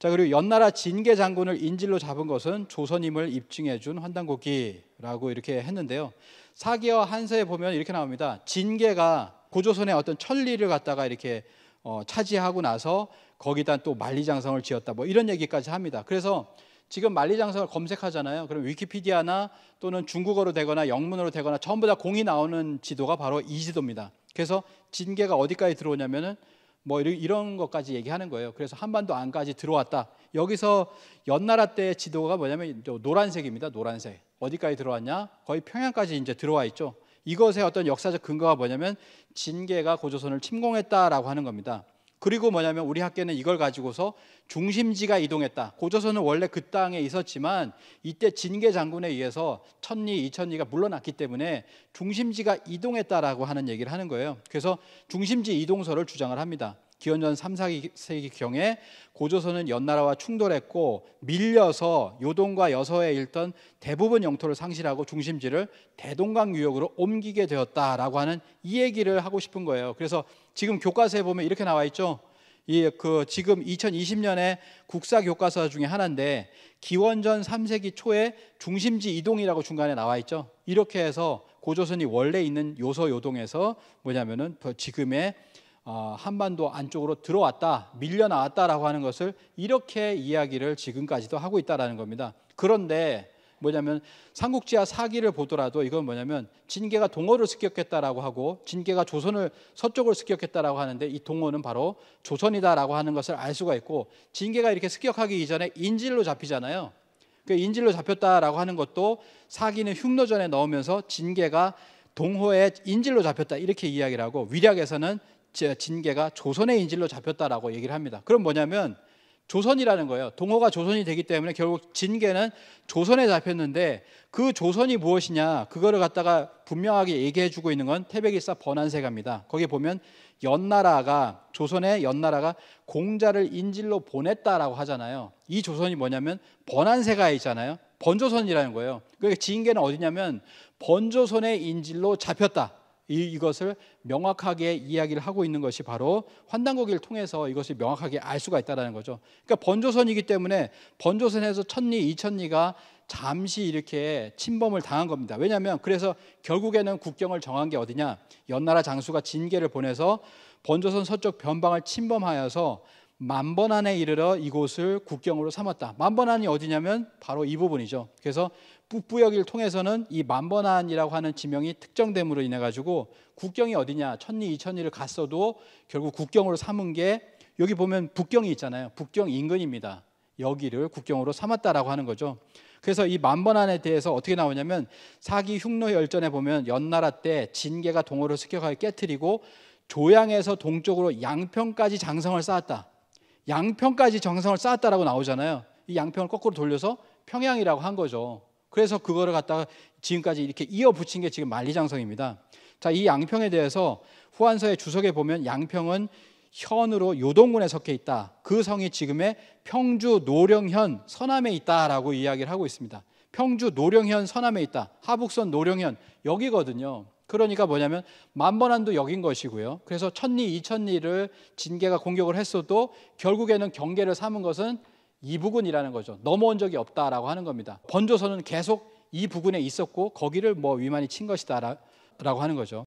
자 그리고 연나라 진계 장군을 인질로 잡은 것은 조선임을 입증해준 환단고기라고 이렇게 했는데요. 사기와 한서에 보면 이렇게 나옵니다. 진계가 고조선의 어떤 천리를 갖다가 이렇게 어, 차지하고 나서 거기다 또 만리장성을 지었다 뭐 이런 얘기까지 합니다. 그래서 지금 만리장성을 검색하잖아요. 그럼 위키피디아나 또는 중국어로 되거나 영문으로 되거나 전부 다 공이 나오는 지도가 바로 이 지도입니다. 그래서 진계가 어디까지 들어오냐면은 뭐 이런 것까지 얘기하는 거예요. 그래서 한반도 안까지 들어왔다. 여기서 연나라 때 지도가 뭐냐면 노란색입니다. 노란색. 어디까지 들어왔냐? 거의 평양까지 이제 들어와 있죠. 이것의 어떤 역사적 근거가 뭐냐면 진계가 고조선을 침공했다라고 하는 겁니다. 그리고 뭐냐면 우리 학계는 이걸 가지고서 중심지가 이동했다. 고조선은 원래 그 땅에 있었지만 이때 진계 장군에 의해서 천리, 이천리가 물러났기 때문에 중심지가 이동했다라고 하는 얘기를 하는 거예요. 그래서 중심지 이동설을 주장을 합니다. 기원전 3, 세기경에 고조선은 연나라와 충돌했고 밀려서 요동과 여서에 일던 대부분 영토를 상실하고 중심지를 대동강 유역으로 옮기게 되었다라고 하는 이 얘기를 하고 싶은 거예요. 그래서 지금 교과서에 보면 이렇게 나와 있죠. 이 그 지금 2020년에 국사 교과서 중에 하나인데 기원전 3세기 초에 중심지 이동이라고 중간에 나와 있죠. 이렇게 해서 고조선이 원래 있는 요서 요동에서 뭐냐면은 지금의 어, 한반도 안쪽으로 들어왔다, 밀려나왔다라고 하는 것을 이렇게 이야기를 지금까지도 하고 있다라는 겁니다. 그런데 뭐냐면 삼국지하 사기를 보더라도 이건 뭐냐면 진계가 동호를 습격했다라고 하고 진계가 조선을 서쪽을 습격했다라고 하는데 이동호는 바로 조선이다라고 하는 것을 알 수가 있고 진계가 이렇게 습격하기 이전에 인질로 잡히잖아요. 그 인질로 잡혔다라고 하는 것도 사기는 흉노전에 넣으면서 진계가 동호의 인질로 잡혔다 이렇게 이야기를 하고 위략에서는 진계가 조선의 인질로 잡혔다라고 얘기를 합니다. 그럼 뭐냐면 조선이라는 거예요. 동호가 조선이 되기 때문에 결국 진계는 조선에 잡혔는데 그 조선이 무엇이냐 그거를 갖다가 분명하게 얘기해주고 있는 건 태백일사 번안세가입니다. 거기 보면 연나라가 조선의 연나라가 공자를 인질로 보냈다라고 하잖아요. 이 조선이 뭐냐면 번안세가 있잖아요. 번조선이라는 거예요. 그러니까 진계는 어디냐면 번조선의 인질로 잡혔다. 이, 것을 명확하게 이야기를 하고 있는 것이 바로 환단고기를 통해서 이것을 명확하게 알 수가 있다라는 거죠. 그러니까 번조선이기 때문에 번조선에서 천리, 이천리가 잠시 이렇게 침범을 당한 겁니다. 왜냐하면 그래서 결국에는 국경을 정한 게 어디냐? 연나라 장수가 진계를 보내서 번조선 서쪽 변방을 침범하여서 만번 안에 이르러 이곳을 국경으로 삼았다. 만번 안이 어디냐면 바로 이 부분이죠. 그래서 북부역을 통해서는 이 만번안이라고 하는 지명이 특정됨으로 인해 가지고 국경이 어디냐 천리 이천리를 갔어도 결국 국경으로 삼은 게 여기 보면 북경이 있잖아요. 북경 인근입니다. 여기를 국경으로 삼았다라고 하는 거죠. 그래서 이 만번안에 대해서 어떻게 나오냐면 사기 흉노 열전에 보면 연나라 때 진계가 동호를 습격하여 깨뜨리고 조양에서 동쪽으로 양평까지 장성을 쌓았다. 양평까지 정상을 쌓았다라고 나오잖아요. 이 양평을 거꾸로 돌려서 평양이라고 한 거죠. 그래서 그거를 갖다가 지금까지 이렇게 이어 붙인 게 지금 만리장성입니다. 자, 이 양평에 대해서 후한서의 주석에 보면 양평은 현으로 요동군에 섞여 있다. 그 성이 지금의 평주 노령현 서남에 있다라고 이야기를 하고 있습니다. 평주 노령현 서남에 있다. 하북선 노령현 여기거든요. 그러니까 뭐냐면 만번안도 여긴 것이고요. 그래서 천리 이천리를 진계가 공격을 했어도 결국에는 경계를 삼은 것은 이 부근이라는 거죠. 넘어온 적이 없다라고 하는 겁니다. 번조선은 계속 이 부근에 있었고 거기를 뭐 위만이 친 것이다라고 하는 거죠.